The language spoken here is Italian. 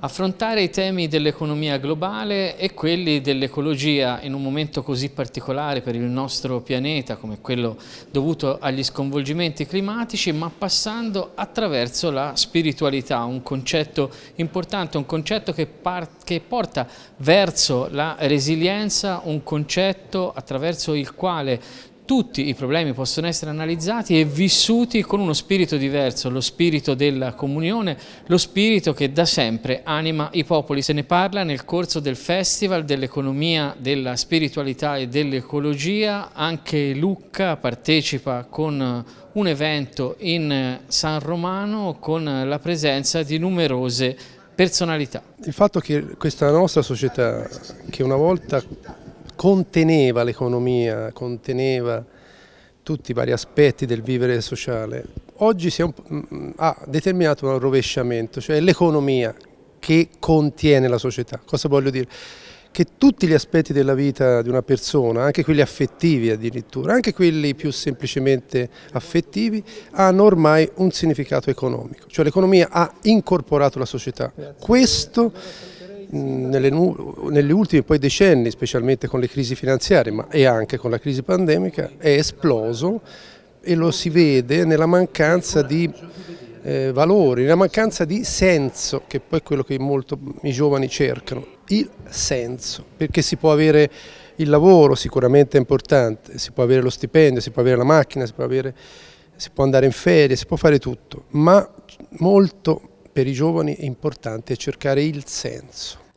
affrontare i temi dell'economia globale e quelli dell'ecologia in un momento così particolare per il nostro pianeta come quello dovuto agli sconvolgimenti climatici ma passando attraverso la spiritualità, un concetto importante, un concetto che, che porta verso la resilienza, un concetto attraverso il quale tutti i problemi possono essere analizzati e vissuti con uno spirito diverso, lo spirito della comunione, lo spirito che da sempre anima i popoli. Se ne parla nel corso del Festival dell'economia, della spiritualità e dell'ecologia, anche Lucca partecipa con eh, un evento in eh, San Romano con eh, la presenza di numerose personalità. Il fatto che questa nostra società, che una volta conteneva l'economia, conteneva tutti i vari aspetti del vivere sociale, oggi un, ha determinato un rovesciamento, cioè l'economia che contiene la società. Cosa voglio dire? Che tutti gli aspetti della vita di una persona, anche quelli affettivi addirittura, anche quelli più semplicemente affettivi, hanno ormai un significato economico, cioè l'economia ha incorporato la società. Questo nelle, negli ultimi poi decenni, specialmente con le crisi finanziarie ma, e anche con la crisi pandemica, è esploso e lo si vede nella mancanza di eh, valori, nella mancanza di senso, che poi è quello che molto i giovani cercano, il senso, perché si può avere il lavoro sicuramente è importante, si può avere lo stipendio, si può avere la macchina, si può, avere, si può andare in ferie, si può fare tutto, ma molto per i giovani è importante cercare il senso.